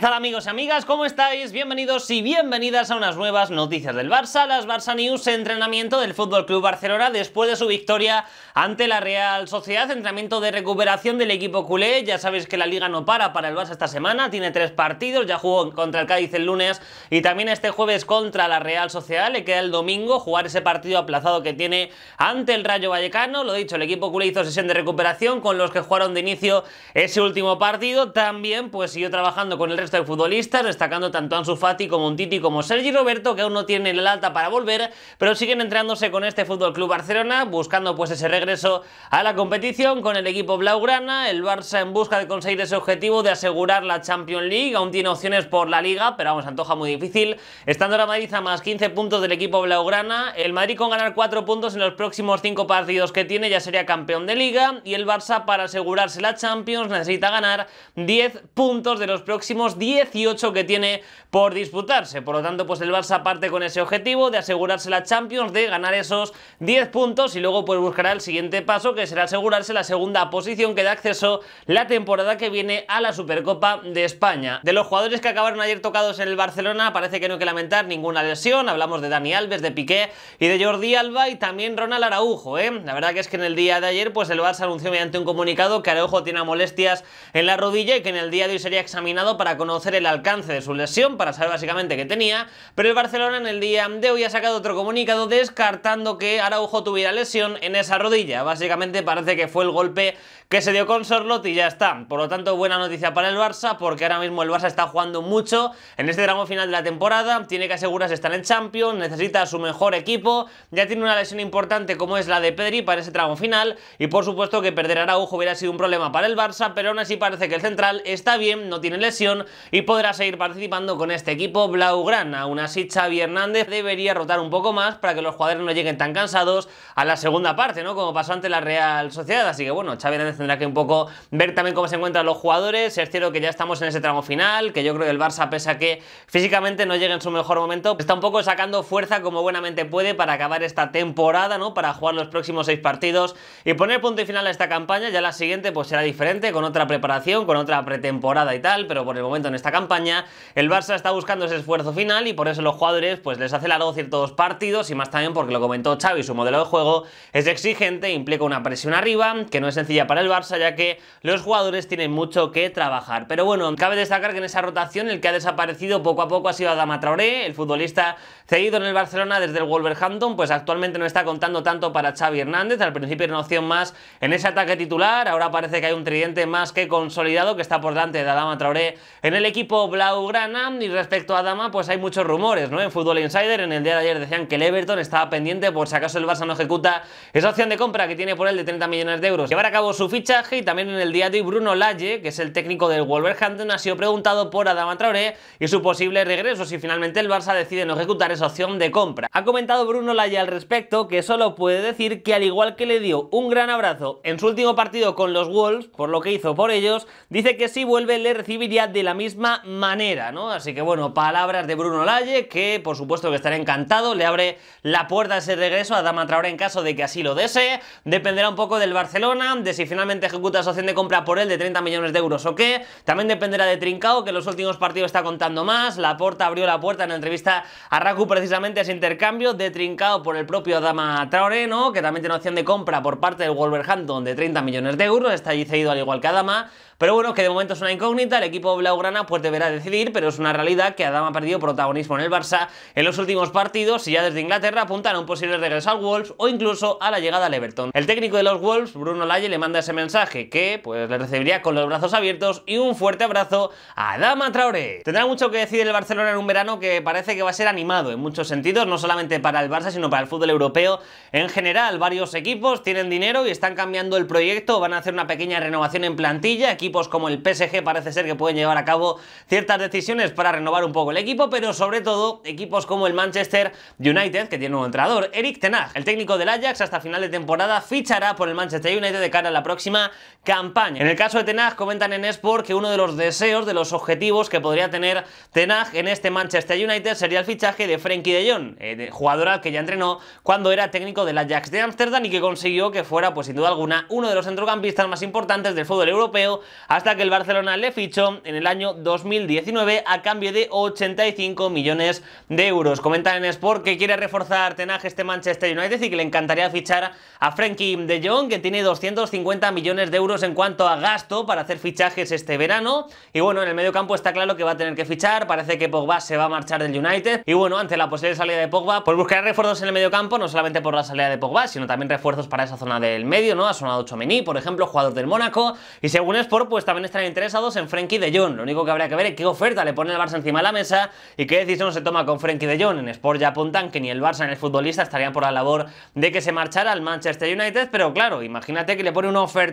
¿Qué amigos y amigas? ¿Cómo estáis? Bienvenidos y bienvenidas a unas nuevas noticias del Barça, las Barça News, entrenamiento del Fútbol Club Barcelona después de su victoria ante la Real Sociedad, entrenamiento de recuperación del equipo culé, ya sabéis que la liga no para para el Barça esta semana, tiene tres partidos, ya jugó contra el Cádiz el lunes y también este jueves contra la Real Sociedad, le queda el domingo jugar ese partido aplazado que tiene ante el Rayo Vallecano, lo dicho, el equipo culé hizo sesión de recuperación con los que jugaron de inicio ese último partido, también pues siguió trabajando con el estos futbolistas, destacando tanto Ansu Fati como un Titi como Sergi Roberto, que aún no tienen el alta para volver, pero siguen entrenándose con este Fútbol Club Barcelona, buscando pues ese regreso a la competición con el equipo blaugrana. El Barça en busca de conseguir ese objetivo de asegurar la Champions League, aún tiene opciones por la Liga, pero vamos, antoja muy difícil. Estando la Madrid a más 15 puntos del equipo blaugrana, el Madrid con ganar 4 puntos en los próximos 5 partidos que tiene ya sería campeón de Liga y el Barça para asegurarse la Champions necesita ganar 10 puntos de los próximos 18 que tiene por disputarse. Por lo tanto, pues el Barça parte con ese objetivo de asegurarse la Champions, de ganar esos 10 puntos y luego pues buscará el siguiente paso que será asegurarse la segunda posición que da acceso la temporada que viene a la Supercopa de España. De los jugadores que acabaron ayer tocados en el Barcelona parece que no hay que lamentar ninguna lesión, hablamos de Dani Alves, de Piqué y de Jordi Alba y también Ronald Araujo, ¿eh? La verdad que es que en el día de ayer pues el Barça anunció mediante un comunicado que Araujo tiene molestias en la rodilla y que en el día de hoy sería examinado para conocer el alcance de su lesión para saber básicamente qué tenía, pero el Barcelona en el día de hoy ha sacado otro comunicado descartando que Araujo tuviera lesión en esa rodilla. Básicamente parece que fue el golpe que se dio con Sorlot y ya está. Por lo tanto, buena noticia para el Barça, porque ahora mismo el Barça está jugando mucho en este tramo final de la temporada, tiene que asegurarse estar en Champions, necesita su mejor equipo, ya tiene una lesión importante como es la de Pedri para ese tramo final, y por supuesto que perder a Araujo hubiera sido un problema para el Barça, pero aún así parece que el central está bien, no tiene lesión y podrá seguir participando con este equipo blaugrana. Aún así, Xavi Hernández debería rotar un poco más para que los jugadores no lleguen tan cansados a la segunda parte, ¿no? Como pasó ante la Real Sociedad, así que bueno, Xavi Hernández tendrá que un poco ver también cómo se encuentran los jugadores. Es cierto que ya estamos en ese tramo final, que yo creo que el Barça, pese a que físicamente no llega en su mejor momento, está un poco sacando fuerza como buenamente puede para acabar esta temporada, ¿no? Para jugar los próximos seis partidos y poner punto y final a esta campaña. Ya la siguiente pues será diferente, con otra preparación, con otra pretemporada y tal, pero por el momento en esta campaña el Barça está buscando ese esfuerzo final y por eso los jugadores pues les hace largo ciertos partidos y más también porque lo comentó Xavi, su modelo de juego es exigente, implica una presión arriba que no es sencilla para el el Barça, ya que los jugadores tienen mucho que trabajar. Pero bueno, cabe destacar que en esa rotación el que ha desaparecido poco a poco ha sido Adama Traoré, el futbolista cedido en el Barcelona desde el Wolverhampton, pues actualmente no está contando tanto para Xavi Hernández, al principio era una opción más en ese ataque titular, ahora parece que hay un tridente más que consolidado que está por delante de Adama Traoré en el equipo blaugrana y respecto a Adama pues hay muchos rumores, ¿no? En Fútbol Insider en el día de ayer decían que el Everton estaba pendiente por si acaso el Barça no ejecuta esa opción de compra que tiene por él de 30 millones de euros. Llevar a cabo su fichaje y también en el día de hoy Bruno Lalle, que es el técnico del Wolverhampton, ha sido preguntado por Adama Traoré y su posible regreso si finalmente el Barça decide no ejecutar esa opción de compra. Ha comentado Bruno Lalle al respecto que solo puede decir que al igual que le dio un gran abrazo en su último partido con los Wolves, por lo que hizo por ellos, dice que si vuelve le recibiría de la misma manera, ¿no? Así que bueno, palabras de Bruno Lalle, que por supuesto que estará encantado, le abre la puerta a ese regreso a Adama Traoré en caso de que así lo desee, dependerá un poco del Barcelona, de si finalmente ejecuta su opción de compra por él de 30 millones de euros o qué. También dependerá de Trincao, que en los últimos partidos está contando más. la puerta abrió la puerta en la entrevista a Raku precisamente ese intercambio de Trincao por el propio Adama Traoré, ¿no? que también tiene opción de compra por parte del Wolverhampton de 30 millones de euros. Está allí cedido al igual que Adama. Pero bueno, que de momento es una incógnita, el equipo blaugrana pues deberá decidir, pero es una realidad que Adama ha perdido protagonismo en el Barça en los últimos partidos y ya desde Inglaterra apuntan a un posible regreso al Wolves o incluso a la llegada al Everton. El técnico de los Wolves, Bruno Lalle, le manda ese mensaje que pues le recibiría con los brazos abiertos y un fuerte abrazo a Dama Traoré. Tendrá mucho que decir el Barcelona en un verano que parece que va a ser animado en muchos sentidos, no solamente para el Barça sino para el fútbol europeo en general. Varios equipos tienen dinero y están cambiando el proyecto, van a hacer una pequeña renovación en plantilla, equipos como el PSG parece ser que pueden llevar a cabo ciertas decisiones para renovar un poco el equipo, pero sobre todo equipos como el Manchester United, que tiene un entrenador, Eric Tenag, el técnico del Ajax hasta final de temporada, fichará por el Manchester United de cara a la próxima campaña. En el caso de Tenag, comentan en Sport que uno de los deseos, de los objetivos que podría tener Tenag en este Manchester United sería el fichaje de Frenkie de Jong, jugadora eh, jugador que ya entrenó cuando era técnico del Ajax de Ámsterdam y que consiguió que fuera, pues sin duda alguna, uno de los centrocampistas más importantes del fútbol europeo hasta que el Barcelona le fichó en el año 2019 a cambio de 85 millones de euros. Comentan en Sport que quiere reforzar Tenag este Manchester United y que le encantaría fichar a Frenkie de Jong, que tiene 250 millones de euros en cuanto a gasto para hacer fichajes este verano. Y bueno, en el medio campo está claro que va a tener que fichar, parece que Pogba se va a marchar del United. Y bueno, ante la posible salida de Pogba, pues buscará refuerzos en el medio campo, no solamente por la salida de Pogba, sino también refuerzos para esa zona del medio, ¿no? Ha sonado Chomení, por ejemplo, jugador del Mónaco. Y según Sport, pues también están interesados en Frenkie de Jong. Lo único que habría que ver es qué oferta le pone el Barça encima de la mesa y qué decisión se toma con Frenkie de Jong. En Sport ya apuntan que ni el Barça ni el futbolista estarían por la labor de que se marchara al Manchester United, pero claro, imagínate que le pone una oferta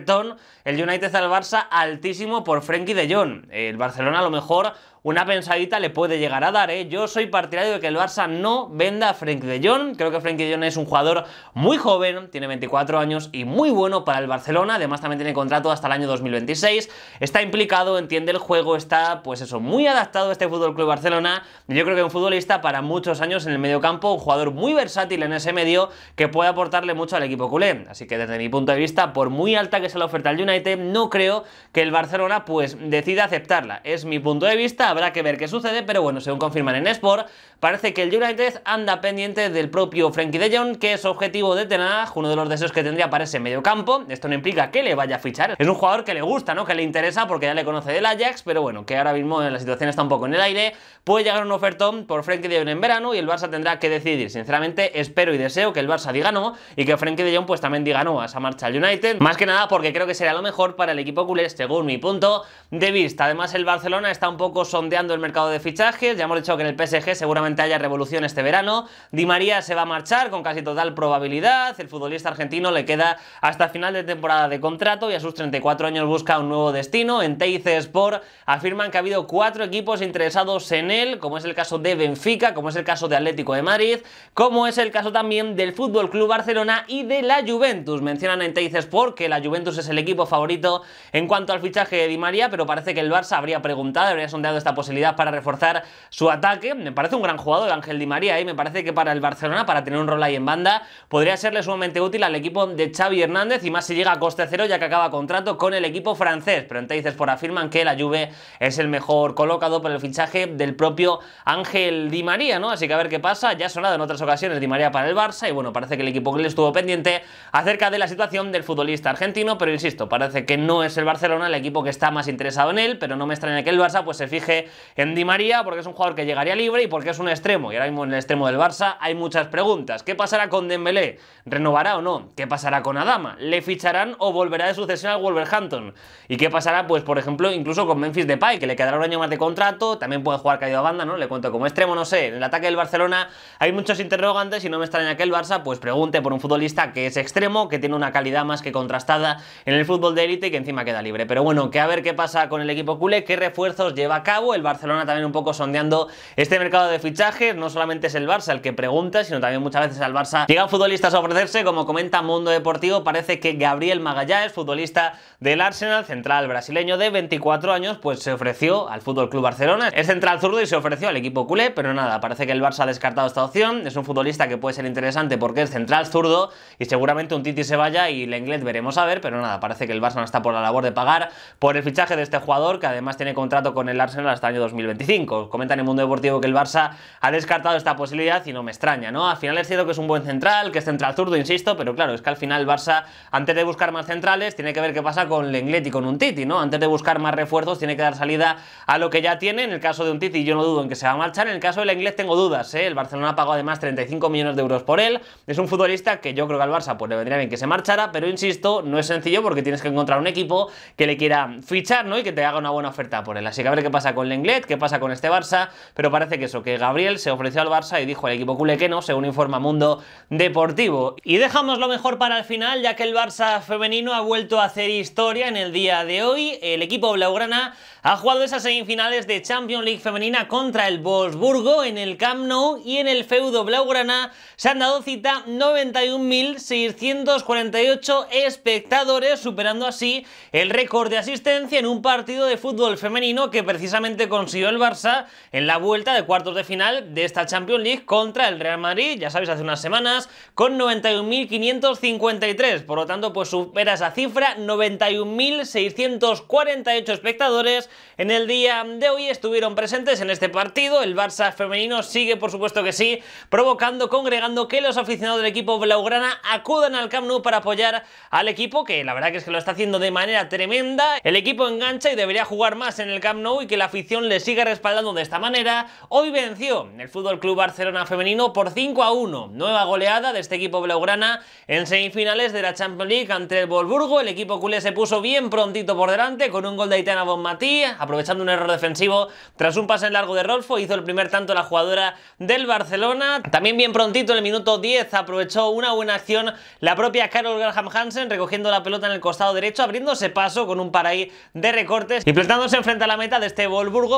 el United al Barça altísimo por Frenkie de Jong. El Barcelona a lo mejor una pensadita le puede llegar a dar. ¿eh? Yo soy partidario de que el Barça no venda a Frenkie de Jong. Creo que Frenkie de Jong es un jugador muy joven, tiene 24 años y muy bueno para el Barcelona. Además también tiene contrato hasta el año 2026. Está implicado, entiende el juego, está pues eso, muy adaptado a este Fútbol Club Barcelona. Yo creo que un futbolista para muchos años en el medio campo, un jugador muy versátil en ese medio que puede aportarle mucho al equipo culé. Así que desde mi punto de vista, por muy alta que sea la oferta al United, no creo que el Barcelona pues decida aceptarla. Es mi punto de vista, habrá que ver qué sucede, pero bueno, según confirman en Sport, parece que el United anda pendiente del propio frankie de Jong, que es objetivo de Tenag, uno de los deseos que tendría para ese medio campo Esto no implica que le vaya a fichar, es un jugador que le gusta, ¿no? Que le interesa porque ya le conoce del Ajax, pero bueno, que ahora mismo la situación está un poco en el aire. Puede llegar un ofertón por Frenkie de Jong en verano y el Barça tendrá que decidir. Sinceramente, espero y deseo que el Barça diga no y que Frenkie de Jong pues también diga no a esa marcha al United. Más que nada porque creo que será lo mejor para el equipo culé, según mi punto de vista. Además, el Barcelona está un poco sobre sondeando el mercado de fichajes. Ya hemos dicho que en el PSG seguramente haya revolución este verano. Di María se va a marchar con casi total probabilidad. El futbolista argentino le queda hasta final de temporada de contrato y a sus 34 años busca un nuevo destino. En TIC Sport afirman que ha habido cuatro equipos interesados en él, como es el caso de Benfica, como es el caso de Atlético de Madrid, como es el caso también del Fútbol Club Barcelona y de la Juventus. Mencionan en TIC Sport que la Juventus es el equipo favorito en cuanto al fichaje de Di María, pero parece que el Barça habría preguntado, habría sondeado esta posibilidad para reforzar su ataque. Me parece un gran jugador Ángel Di María y me parece que para el Barcelona, para tener un rol ahí en banda, podría serle sumamente útil al equipo de Xavi Hernández y más si llega a coste cero ya que acaba contrato con el equipo francés. Pero dices por afirman que la Juve es el mejor colocado por el fichaje del propio Ángel Di María, ¿no? Así que a ver qué pasa. Ya ha sonado en otras ocasiones Di María para el Barça y bueno, parece que el equipo que le estuvo pendiente acerca de la situación del futbolista argentino, pero insisto, parece que no es el Barcelona el equipo que está más interesado en él, pero no me extraña que el Barça pues se fije en Di María, porque es un jugador que llegaría libre y porque es un extremo. Y ahora mismo en el extremo del Barça hay muchas preguntas. ¿Qué pasará con Dembélé? ¿Renovará o no? ¿Qué pasará con Adama? ¿Le ficharán o volverá de sucesión al Wolverhampton? ¿Y qué pasará, pues, por ejemplo, incluso con Memphis Depay, que le quedará un año más de contrato, también puede jugar caído a banda, ¿no? Le cuento como extremo, no sé. En el ataque del Barcelona hay muchos interrogantes y no me extraña que el Barça, pues, pregunte por un futbolista que es extremo, que tiene una calidad más que contrastada en el fútbol de élite y que encima queda libre. Pero bueno, que a ver qué pasa con el equipo culé, qué refuerzos lleva a cabo el Barcelona también un poco sondeando este mercado de fichajes, no solamente es el Barça el que pregunta, sino también muchas veces al Barça llegan futbolistas a ofrecerse, como comenta Mundo Deportivo, parece que Gabriel Magallá... ...es futbolista del Arsenal, central brasileño de 24 años, pues se ofreció al Fútbol Club Barcelona, es central zurdo y se ofreció al equipo culé, pero nada, parece que el Barça ha descartado esta opción, es un futbolista que puede ser interesante porque es central zurdo y seguramente un Titi se vaya y la inglés veremos a ver, pero nada, parece que el Barça no está por la labor de pagar por el fichaje de este jugador que además tiene contrato con el Arsenal año 2025. Comentan en Mundo Deportivo que el Barça ha descartado esta posibilidad y no me extraña, ¿no? Al final es cierto que es un buen central, que es central zurdo, insisto, pero claro, es que al final el Barça, antes de buscar más centrales, tiene que ver qué pasa con Lenglet y con un Titi, ¿no? Antes de buscar más refuerzos, tiene que dar salida a lo que ya tiene. En el caso de un Titi, yo no dudo en que se va a marchar. En el caso del Lenglet, tengo dudas, ¿eh? El Barcelona pagó además 35 millones de euros por él. Es un futbolista que yo creo que al Barça pues, le vendría bien que se marchara, pero insisto, no es sencillo porque tienes que encontrar un equipo que le quiera fichar, ¿no? Y que te haga una buena oferta por él. Así que a ver qué pasa con el Lenglet, qué pasa con este Barça, pero parece que eso, que Gabriel se ofreció al Barça y dijo al equipo que no, según informa Mundo Deportivo. Y dejamos lo mejor para el final, ya que el Barça femenino ha vuelto a hacer historia en el día de hoy. El equipo blaugrana ha jugado esas semifinales de Champions League femenina contra el Wolfsburgo en el Camp Nou y en el feudo blaugrana se han dado cita 91.648 espectadores, superando así el récord de asistencia en un partido de fútbol femenino que precisamente consiguió el Barça en la vuelta de cuartos de final de esta Champions League contra el Real Madrid, ya sabéis, hace unas semanas, con 91.553. Por lo tanto, pues supera esa cifra, 91.648 espectadores. En el día de hoy estuvieron presentes en este partido. El Barça femenino sigue, por supuesto que sí, provocando, congregando que los aficionados del equipo blaugrana acudan al Camp Nou para apoyar al equipo, que la verdad que es que lo está haciendo de manera tremenda. El equipo engancha y debería jugar más en el Camp Nou y que la le sigue respaldando de esta manera, hoy venció el Fútbol Club Barcelona femenino por 5 a 1, nueva goleada de este equipo blaugrana en semifinales de la Champions League ante el Wolfsburgo. El equipo culé se puso bien prontito por delante con un gol de Aitana Bonmatí, aprovechando un error defensivo tras un pase en largo de Rolfo, hizo el primer tanto la jugadora del Barcelona. También bien prontito en el minuto 10 aprovechó una buena acción la propia Carol Graham Hansen recogiendo la pelota en el costado derecho, abriéndose paso con un paraí de recortes y plantándose frente a la meta de este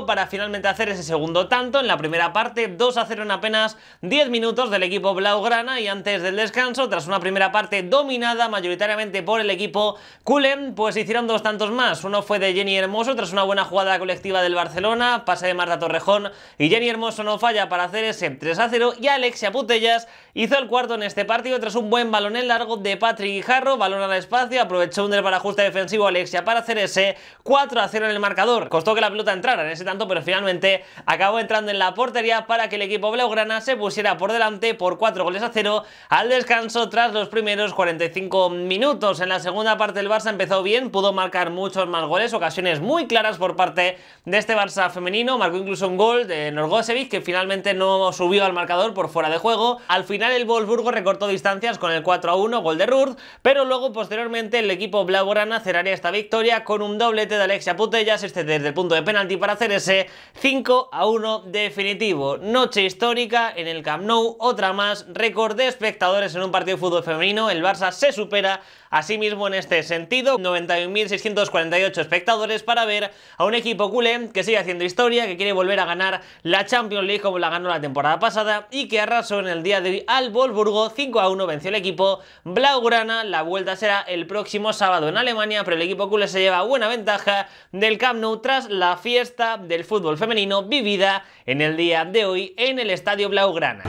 para finalmente hacer ese segundo tanto en la primera parte, 2 a 0 en apenas 10 minutos del equipo Blaugrana y antes del descanso, tras una primera parte dominada mayoritariamente por el equipo Kulen, pues hicieron dos tantos más. Uno fue de Jenny Hermoso tras una buena jugada colectiva del Barcelona, pase de Marta Torrejón y Jenny Hermoso no falla para hacer ese 3 a 0 y Alexia Putellas hizo el cuarto en este partido tras un buen balón en largo de Patrick Guijarro, balón al espacio, aprovechó un para ajuste defensivo Alexia para hacer ese 4 a 0 en el marcador. Costó que la pelota entrara en ese tanto, pero finalmente acabó entrando en la portería para que el equipo blaugrana se pusiera por delante por 4 goles a 0 al descanso tras los primeros 45 minutos. En la segunda parte el Barça empezó bien, pudo marcar muchos más goles, ocasiones muy claras por parte de este Barça femenino, marcó incluso un gol de Norgosevic que finalmente no subió al marcador por fuera de juego. Al final el Wolfsburgo recortó distancias con el 4 a 1, gol de Ruth, pero luego posteriormente el equipo blaugrana cerraría esta victoria con un doblete de Alexia Putellas, este desde el punto de penalti para hacer ese 5 a 1 definitivo. Noche histórica en el Camp Nou, otra más, récord de espectadores en un partido de fútbol femenino, el Barça se supera Asimismo, en este sentido, 91.648 espectadores para ver a un equipo culé que sigue haciendo historia, que quiere volver a ganar la Champions League como la ganó la temporada pasada y que arrasó en el día de hoy al Wolfsburgo 5 a 1 venció el equipo blaugrana. La vuelta será el próximo sábado en Alemania, pero el equipo culé se lleva buena ventaja del Camp Nou tras la fiesta del fútbol femenino vivida en el día de hoy en el Estadio Blaugrana.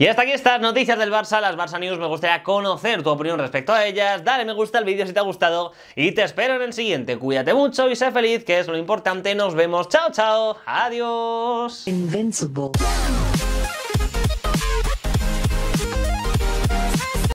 Y hasta aquí estas noticias del Barça, las Barça News. Me gustaría conocer tu opinión respecto a ellas. Dale me gusta al vídeo si te ha gustado y te espero en el siguiente. Cuídate mucho y sé feliz, que es lo importante. Nos vemos. Chao, chao. Adiós.